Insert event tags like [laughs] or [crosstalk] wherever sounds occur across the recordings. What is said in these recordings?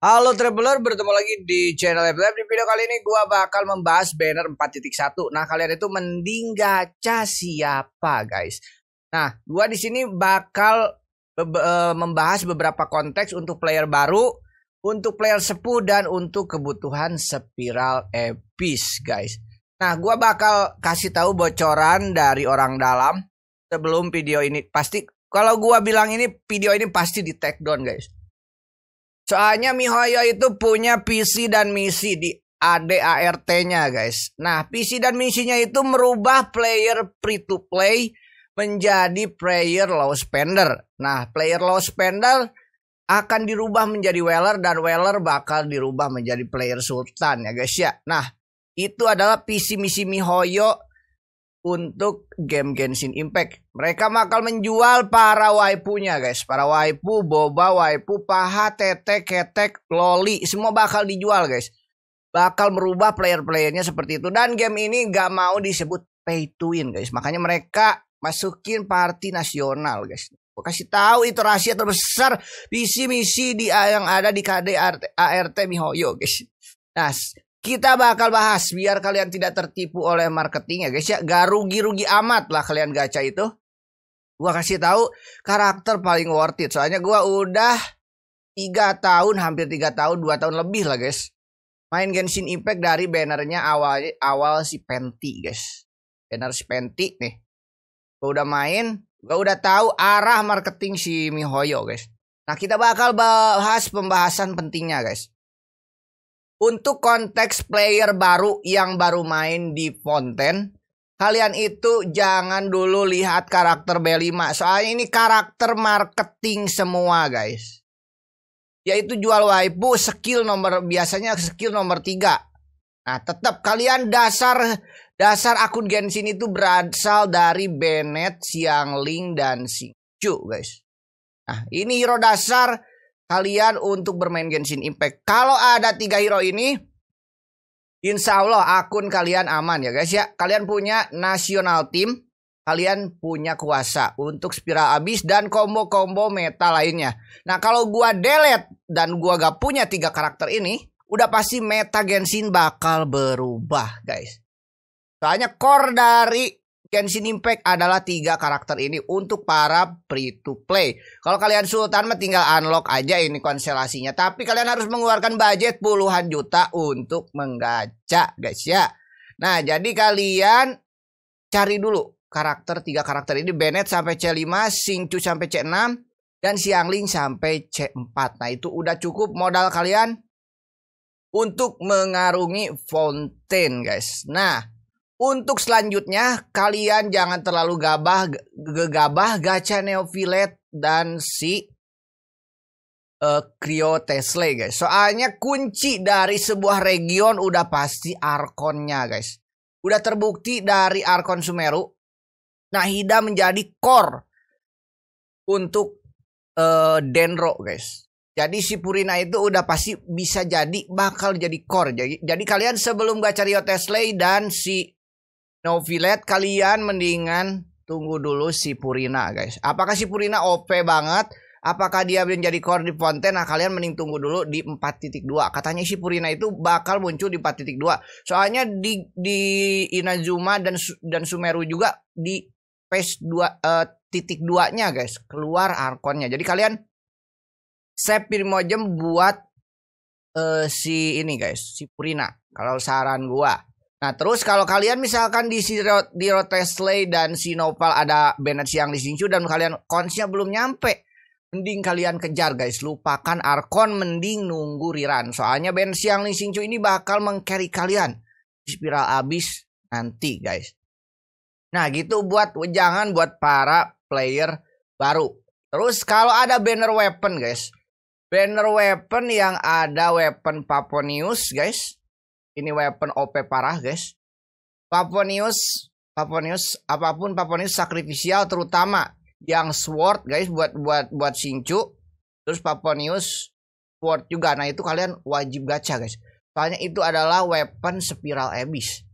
Halo Traveler, bertemu lagi di channel Lab Di video kali ini gua bakal membahas banner 4.1. Nah, kalian itu mending gacha siapa, guys? Nah, gua di sini bakal be be eh, membahas beberapa konteks untuk player baru, untuk player sepuh dan untuk kebutuhan spiral epis, guys. Nah, gua bakal kasih tahu bocoran dari orang dalam sebelum video ini. Pasti kalau gua bilang ini video ini pasti di take down, guys Soalnya mihoyo itu punya visi dan misi di ADART-nya guys. Nah, visi dan misinya itu merubah player free to play menjadi player low spender. Nah, player low spender akan dirubah menjadi Weller dan Weller bakal dirubah menjadi player Sultan ya guys ya. Nah, itu adalah visi misi Mihoyo untuk game Genshin Impact. Mereka bakal menjual para waipunya guys. Para waifu, boba, waifu, paha, tete, ketek, loli. Semua bakal dijual guys. Bakal merubah player-playernya seperti itu. Dan game ini gak mau disebut pay to win guys. Makanya mereka masukin party nasional guys. Gue kasih tahu itu rahasia terbesar visi misi di yang ada di KD ART, ART Mihoyo guys. Nah, kita bakal bahas biar kalian tidak tertipu oleh marketing ya guys ya. Gak rugi-rugi amat lah kalian gacha itu. Gua kasih tahu karakter paling worth it. Soalnya gue udah 3 tahun, hampir 3 tahun, 2 tahun lebih lah guys. Main Genshin Impact dari bannernya awal awal si Penti guys. Banner si Penti nih. Gua udah main, gue udah tahu arah marketing si Mihoyo guys. Nah, kita bakal bahas pembahasan pentingnya guys. Untuk konteks player baru yang baru main di Fonten, kalian itu jangan dulu lihat karakter B5. Soalnya ini karakter marketing semua, guys. Yaitu jual waifu skill nomor biasanya skill nomor 3. Nah, tetap kalian dasar dasar akun Genshin itu berasal dari Bennett, Xiangling dan Xingqiu, guys. Nah, ini hero dasar kalian untuk bermain Genshin Impact. Kalau ada tiga hero ini, insya Allah akun kalian aman ya guys ya. Kalian punya nasional team, kalian punya kuasa untuk spiral abis dan combo-combo meta lainnya. Nah kalau gua delete dan gua gak punya tiga karakter ini, udah pasti meta Genshin bakal berubah guys. Soalnya core dari Genshin Impact adalah tiga karakter ini untuk para free to play. Kalau kalian sultan mah tinggal unlock aja ini konstelasinya. Tapi kalian harus mengeluarkan budget puluhan juta untuk menggaca, guys ya. Nah, jadi kalian cari dulu karakter tiga karakter ini Bennett sampai C5, Singcu sampai C6 dan Xiangling sampai C4. Nah, itu udah cukup modal kalian untuk mengarungi fountain, guys. Nah, untuk selanjutnya, kalian jangan terlalu gabah gegabah gacha Neofilet dan si uh, Tesla guys. Soalnya kunci dari sebuah region udah pasti Arkonnya guys. Udah terbukti dari Arkon Sumeru. Nahida menjadi core untuk uh, Denro guys. Jadi si Purina itu udah pasti bisa jadi bakal jadi core. Jadi, jadi kalian sebelum gacha Rio Tesla dan si Novilet kalian mendingan tunggu dulu si Purina guys. Apakah si Purina OP banget? Apakah dia menjadi core di Fonten? Nah kalian mending tunggu dulu di 4.2. Katanya si Purina itu bakal muncul di 4.2. Soalnya di di Inazuma dan dan Sumeru juga di phase 2 uh, eh, titik 2-nya guys, keluar arkonnya. Jadi kalian save Primojem buat uh, si ini guys, si Purina. Kalau saran gua Nah terus kalau kalian misalkan di si di Rotesley dan Sinopal ada banner siang di Shinshu dan kalian konsnya belum nyampe. Mending kalian kejar guys, lupakan Arkon mending nunggu Riran. Soalnya band siang di Shinshu ini bakal mengcarry kalian. Spiral abis nanti guys. Nah gitu buat jangan buat para player baru. Terus kalau ada banner weapon guys. Banner weapon yang ada weapon Paponius guys ini weapon OP parah guys. Paponius, Paponius, apapun Paponius sakrifisial terutama yang sword guys buat buat buat sincu. Terus Paponius sword juga. Nah itu kalian wajib gacha guys. Soalnya itu adalah weapon spiral abyss.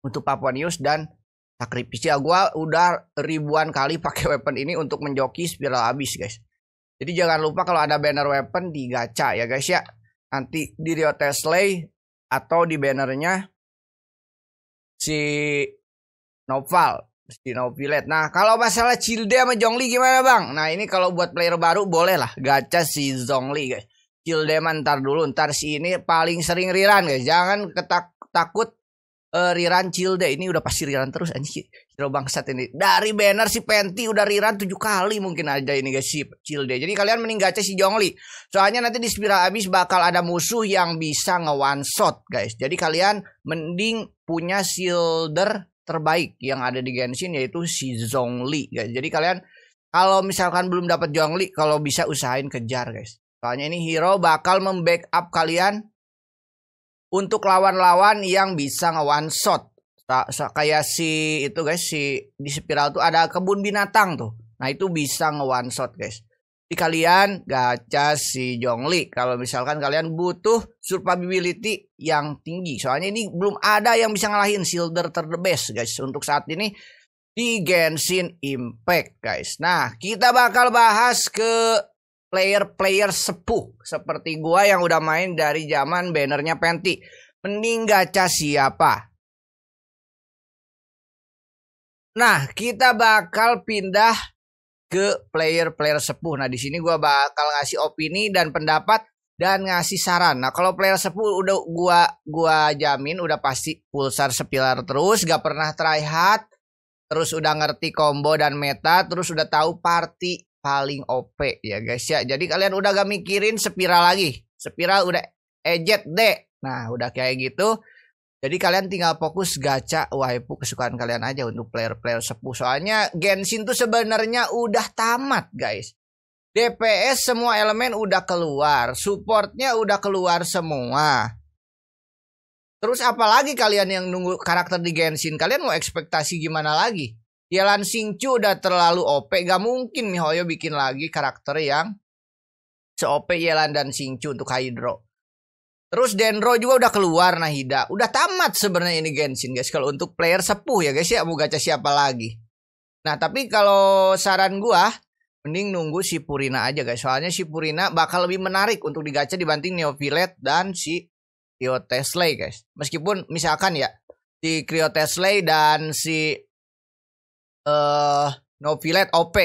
Untuk Paponius dan sakrifisial. Gua udah ribuan kali pakai [laughs] weapon ini untuk menjoki spiral abyss guys. Jadi jangan lupa kalau ada banner weapon di gacha ya guys ya. Nanti di Rio Tesla atau di bannernya si Noval si Novilet. Nah kalau masalah Cilde sama Jongli gimana bang? Nah ini kalau buat player baru boleh lah gacha si Zhongli guys. Cilde mantar dulu ntar si ini paling sering riran guys. Jangan ketak takut uh, Riran Cilde ini udah pasti Riran terus anjir. Hero bangsat ini. Dari banner si Penti udah Riran tujuh kali mungkin aja ini guys si Cilde. Jadi kalian mending gacha si Jongli. Soalnya nanti di spiral abis bakal ada musuh yang bisa nge one shot guys. Jadi kalian mending punya shielder terbaik yang ada di Genshin yaitu si Zhongli guys. Jadi kalian kalau misalkan belum dapat jongli kalau bisa usahain kejar guys. Soalnya ini hero bakal membackup kalian untuk lawan-lawan yang bisa nge-one shot. Kayak si itu guys, si di spiral tuh ada kebun binatang tuh. Nah itu bisa nge-one shot guys. Di kalian gacha si Jongli kalau misalkan kalian butuh survivability yang tinggi. Soalnya ini belum ada yang bisa ngalahin Silder terdebes guys untuk saat ini di Genshin Impact guys. Nah, kita bakal bahas ke player-player sepuh seperti gua yang udah main dari zaman bannernya Penti. Mending gacha siapa? Nah, kita bakal pindah ke player-player sepuh. Nah, di sini gua bakal ngasih opini dan pendapat dan ngasih saran. Nah, kalau player sepuh udah gua gua jamin udah pasti pulsar sepilar terus, gak pernah try hard, terus udah ngerti combo dan meta, terus udah tahu party paling OP ya guys ya. Jadi kalian udah gak mikirin spiral lagi. Spiral udah ejet deh. Nah udah kayak gitu. Jadi kalian tinggal fokus gacha waifu kesukaan kalian aja untuk player-player sepuh. Soalnya Genshin tuh sebenarnya udah tamat guys. DPS semua elemen udah keluar. Supportnya udah keluar semua. Terus apalagi kalian yang nunggu karakter di Genshin? Kalian mau ekspektasi gimana lagi? Ya Lan Singcu udah terlalu OP, gak mungkin MiHoYo bikin lagi karakter yang se-OP Yelan dan Singcu untuk Hydro. Terus Denro juga udah keluar Nahida. Udah tamat sebenarnya ini Genshin guys. Kalau untuk player sepuh ya guys ya. Mau gacha siapa lagi. Nah tapi kalau saran gua. Mending nunggu si Purina aja guys. Soalnya si Purina bakal lebih menarik untuk digacha dibanding Neo Violet dan si Cryo Tesla guys. Meskipun misalkan ya. Si Cryo Tesla dan si uh, Novilet OP.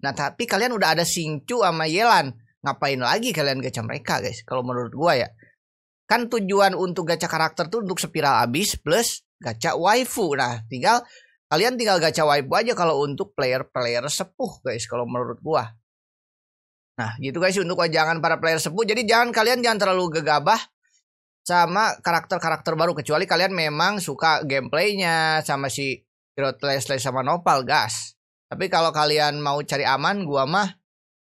Nah tapi kalian udah ada Singcu sama Yelan. Ngapain lagi kalian gacha mereka guys? Kalau menurut gua ya. Kan tujuan untuk gacha karakter tuh untuk spiral abis plus gacha waifu. Nah tinggal kalian tinggal gacha waifu aja kalau untuk player-player sepuh guys. Kalau menurut gua. Nah gitu guys untuk jangan para player sepuh. Jadi jangan kalian jangan terlalu gegabah sama karakter-karakter baru kecuali kalian memang suka gameplaynya sama si Pirotle Slash sama Nopal gas. Tapi kalau kalian mau cari aman gua mah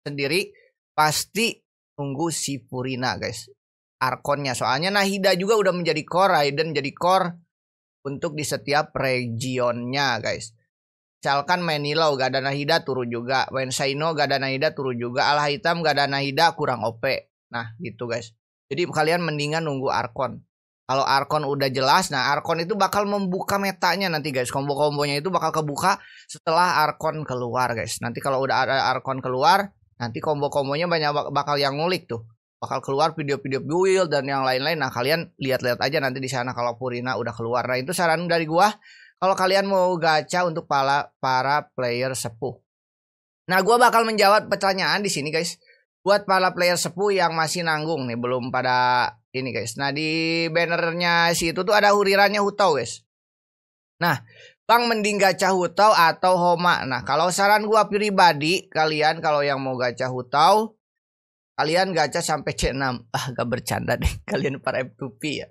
sendiri pasti tunggu si Purina guys. Arkonnya soalnya Nahida juga udah menjadi core Raiden jadi core untuk di setiap regionnya guys. Misalkan main gak ada Nahida turun juga. Main Saino gak ada Nahida turun juga. Alah hitam gak ada Nahida kurang OP. Nah gitu guys. Jadi kalian mendingan nunggu Arkon. Kalau Arkon udah jelas, nah Arkon itu bakal membuka metanya nanti guys. kombo kombonya itu bakal kebuka setelah Arkon keluar guys. Nanti kalau udah ada Arkon keluar, nanti kombo kombonya banyak bakal yang ngulik tuh. Bakal keluar video-video build dan yang lain-lain. Nah kalian lihat-lihat aja nanti di sana kalau Purina udah keluar. Nah itu saran dari gua. Kalau kalian mau gacha untuk para para player sepuh. Nah gua bakal menjawab pertanyaan di sini guys buat para player sepuh yang masih nanggung nih belum pada ini guys. Nah di bannernya situ tuh ada hurirannya hutau guys. Nah Bang mending gacha hutau atau homa. Nah kalau saran gua pribadi kalian kalau yang mau gacha hutau kalian gacha sampai C6. Ah gak bercanda deh [laughs] kalian para F2P ya.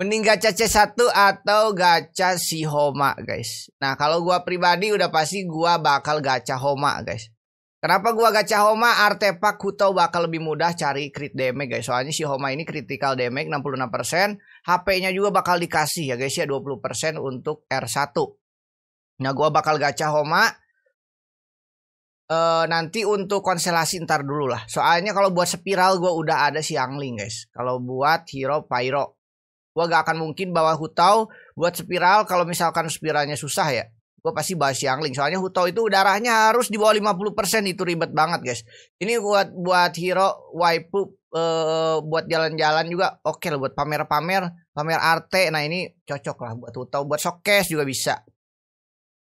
Mending gacha C1 atau gacha si Homa guys. Nah kalau gua pribadi udah pasti gua bakal gacha Homa guys. Kenapa gua gacha Homa artefak Kuto bakal lebih mudah cari crit damage guys. Soalnya si Homa ini critical damage 66%, HP-nya juga bakal dikasih ya guys ya 20% untuk R1. Nah, gua bakal gacha Homa e, nanti untuk konstelasi ntar dulu lah. Soalnya kalau buat spiral gua udah ada si Angling, guys. Kalau buat hero Pyro gua gak akan mungkin bawa Hutau buat spiral kalau misalkan spiralnya susah ya gue pasti bahas Xiangling soalnya Huto itu darahnya harus di bawah 50% itu ribet banget guys ini buat buat hero wipe, uh, buat jalan-jalan juga oke okay lah buat pamer-pamer pamer arte nah ini cocok lah buat Huto buat showcase juga bisa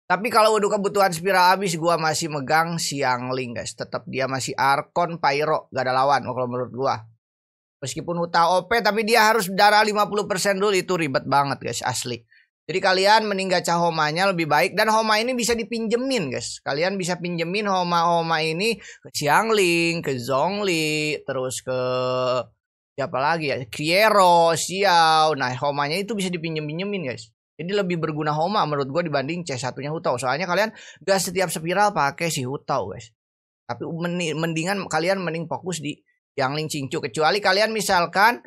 tapi kalau udah kebutuhan spiral habis gua masih megang Xiangling guys tetap dia masih Arkon Pyro gak ada lawan kalau menurut gua Meskipun Huto OP tapi dia harus darah 50% dulu itu ribet banget guys asli jadi kalian meninggal homanya lebih baik dan homa ini bisa dipinjemin guys. Kalian bisa pinjemin homa-homa ini ke Xiangling, ke Zhongli, terus ke siapa lagi ya? Kiero, Xiao. Nah, homanya itu bisa dipinjem-pinjemin guys. Jadi lebih berguna homa menurut gue dibanding C1-nya Hutau. Soalnya kalian gak setiap spiral pakai si Hutau guys. Tapi mendingan kalian mending fokus di Xiangling Cingcu kecuali kalian misalkan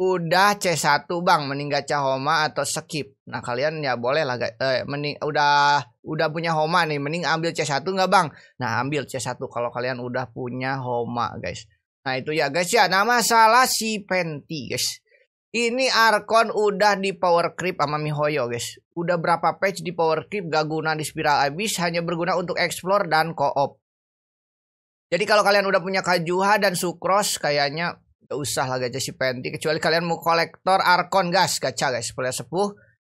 udah C1 bang mending meninggal homa atau skip. Nah kalian ya boleh lah eh, mending udah udah punya homa nih mending ambil C1 nggak bang? Nah ambil C1 kalau kalian udah punya homa guys. Nah itu ya guys ya nama salah si Penti guys. Ini Arkon udah di power creep sama Mihoyo guys. Udah berapa page di power creep gak guna di spiral abyss hanya berguna untuk explore dan co-op. Jadi kalau kalian udah punya Kajuha dan Sucrose kayaknya Gak usah lah gajah si penti. Kecuali kalian mau kolektor arkon gas gacha guys. Boleh sepuh.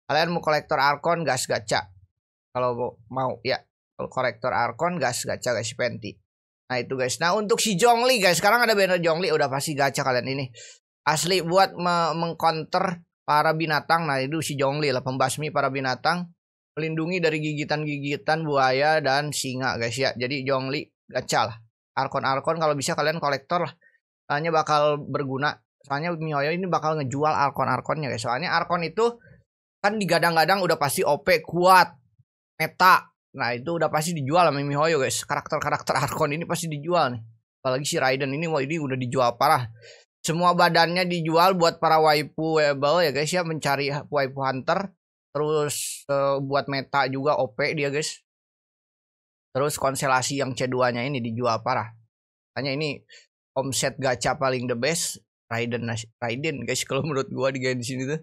Kalian mau kolektor arkon gas gacha. Kalau mau ya. Kalau kolektor arkon gas gacha guys si penti. Nah itu guys. Nah untuk si Jongli guys. Sekarang ada banner Jongli. Udah pasti gacha kalian ini. Asli buat me mengcounter para binatang. Nah itu si Jongli lah. Pembasmi para binatang. Melindungi dari gigitan-gigitan buaya dan singa guys ya. Jadi Jongli gacha lah. Arkon-arkon kalau bisa kalian kolektor lah soalnya bakal berguna soalnya Mioyo ini bakal ngejual arkon-arkonnya guys soalnya arkon itu kan digadang-gadang udah pasti OP kuat meta nah itu udah pasti dijual sama Mihoyo guys karakter-karakter arkon ini pasti dijual nih apalagi si Raiden ini wah ini udah dijual parah semua badannya dijual buat para waifu wearable ya guys ya mencari waifu hunter terus uh, buat meta juga OP dia guys terus konstelasi yang C2 nya ini dijual parah hanya ini omset gacha paling the best Raiden Raiden guys [laughs] kalau menurut gua di game sini tuh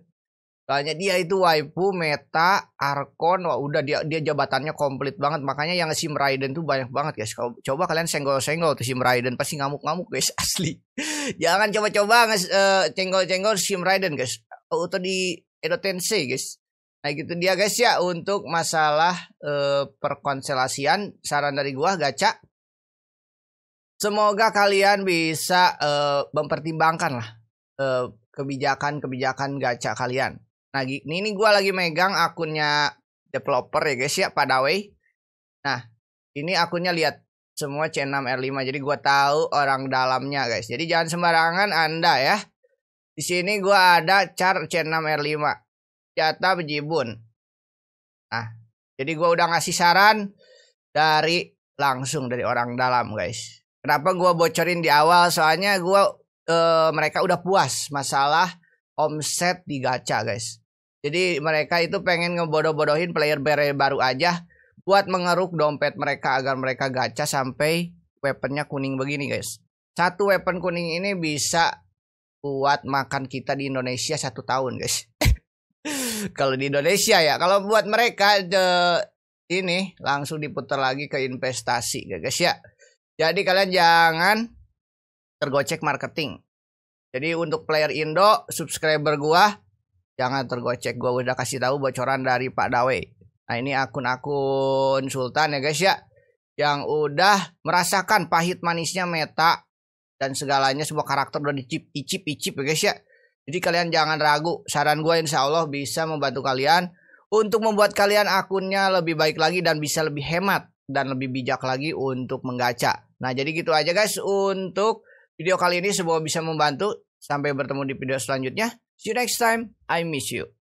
soalnya dia itu waifu meta arkon wah udah dia dia jabatannya komplit banget makanya yang sim Raiden tuh banyak banget guys kalau coba kalian senggol-senggol tuh sim Raiden pasti ngamuk-ngamuk guys [laughs] asli jangan coba-coba eh, cenggol-cenggol uh, sim Raiden guys auto di Edo Tensei guys Nah gitu dia guys ya untuk masalah uh, perkonselasian saran dari gua gacha Semoga kalian bisa uh, mempertimbangkan lah uh, kebijakan-kebijakan gacha kalian. Nah, ini, ini gue lagi megang akunnya developer ya guys ya, Padaway. Nah, ini akunnya lihat semua C6R5. Jadi gue tahu orang dalamnya guys. Jadi jangan sembarangan Anda ya. Di sini gue ada char C6R5. Jata bejibun. Nah, jadi gue udah ngasih saran dari langsung dari orang dalam guys. Kenapa gue bocorin di awal? Soalnya gue e, eh, mereka udah puas masalah omset di gacha guys. Jadi mereka itu pengen ngebodoh-bodohin player bare baru aja buat mengeruk dompet mereka agar mereka gacha sampai weaponnya kuning begini guys. Satu weapon kuning ini bisa buat makan kita di Indonesia satu tahun guys. [laughs] kalau di Indonesia ya, kalau buat mereka ini langsung diputar lagi ke investasi guys ya. Jadi kalian jangan tergocek marketing. Jadi untuk player Indo, subscriber gua jangan tergocek. Gua udah kasih tahu bocoran dari Pak Dawe. Nah, ini akun-akun Sultan ya guys ya yang udah merasakan pahit manisnya meta dan segalanya semua karakter udah dicip icip icip ya guys ya. Jadi kalian jangan ragu, saran gue insya Allah bisa membantu kalian untuk membuat kalian akunnya lebih baik lagi dan bisa lebih hemat dan lebih bijak lagi untuk menggacha. Nah, jadi gitu aja guys untuk video kali ini semoga bisa membantu. Sampai bertemu di video selanjutnya. See you next time. I miss you.